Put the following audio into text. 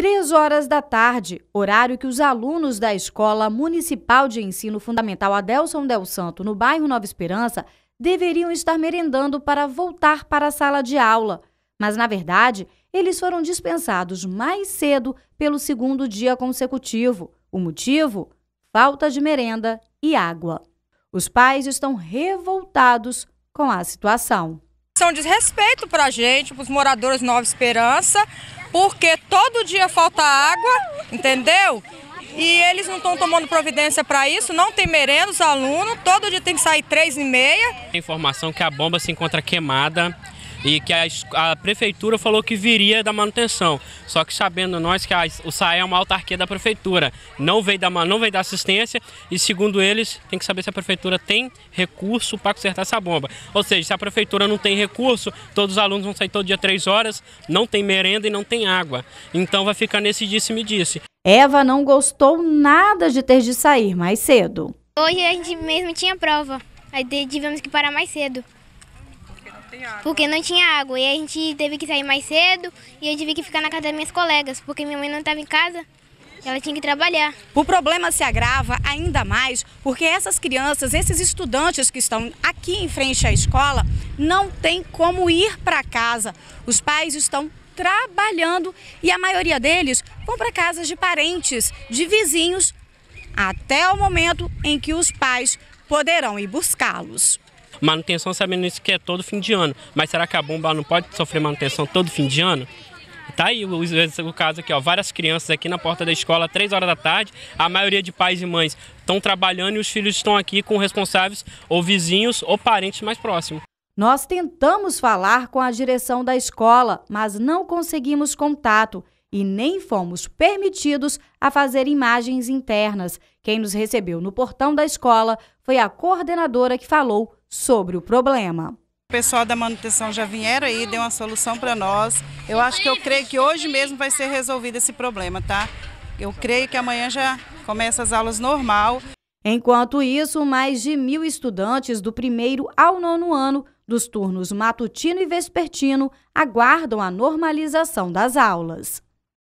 3 horas da tarde, horário que os alunos da Escola Municipal de Ensino Fundamental Adelson Del Santo, no bairro Nova Esperança, deveriam estar merendando para voltar para a sala de aula. Mas, na verdade, eles foram dispensados mais cedo pelo segundo dia consecutivo. O motivo? Falta de merenda e água. Os pais estão revoltados com a situação. São desrespeito para a gente, para os moradores Nova Esperança, porque todo dia falta água, entendeu? E eles não estão tomando providência para isso, não tem merenda os alunos, todo dia tem que sair três e meia. Informação que a bomba se encontra queimada e que a, a, prefeitura falou que viria da manutenção. Só que sabendo nós que a, o SAE é uma autarquia da prefeitura, não veio da, não veio da assistência e segundo eles, tem que saber se a prefeitura tem recurso para consertar essa bomba. Ou seja, se a prefeitura não tem recurso, todos os alunos vão sair todo dia três horas, não tem merenda e não tem água. Então vai ficar nesse disse-me-disse. Eva não gostou nada de ter de sair mais cedo. Hoje a gente mesmo tinha prova, aí tivemos que parar mais cedo. Porque não tinha água. E a gente teve que sair mais cedo e eu tive que ficar na casa das minhas colegas, porque minha mãe não estava em casa. Ela tinha que trabalhar. O problema se agrava ainda mais porque essas crianças, esses estudantes que estão aqui em frente à escola, não têm como ir para casa. Os pais estão trabalhando e a maioria deles vão para casas de parentes, de vizinhos, até o momento em que os pais poderão ir buscá-los. Manutenção sabendo isso que é todo fim de ano, mas será que a bomba não pode sofrer manutenção todo fim de ano? Tá aí o, o, caso aqui, ó. Várias crianças aqui na porta da escola, três horas da tarde. A maioria de pais e mães estão trabalhando e os filhos estão aqui com responsáveis ou vizinhos ou parentes mais próximos. Nós tentamos falar com a direção da escola, mas não conseguimos contato e nem fomos permitidos a fazer imagens internas. Quem nos recebeu no portão da escola foi a coordenadora que falou sobre o problema. O pessoal da manutenção já vieram aí, deu uma solução para nós. Eu acho que eu creio que hoje mesmo vai ser resolvido esse problema, tá? Eu creio que amanhã já começa as aulas normal. Enquanto isso, mais de mil estudantes do primeiro ao nono ano dos turnos matutino e vespertino aguardam a normalização das aulas.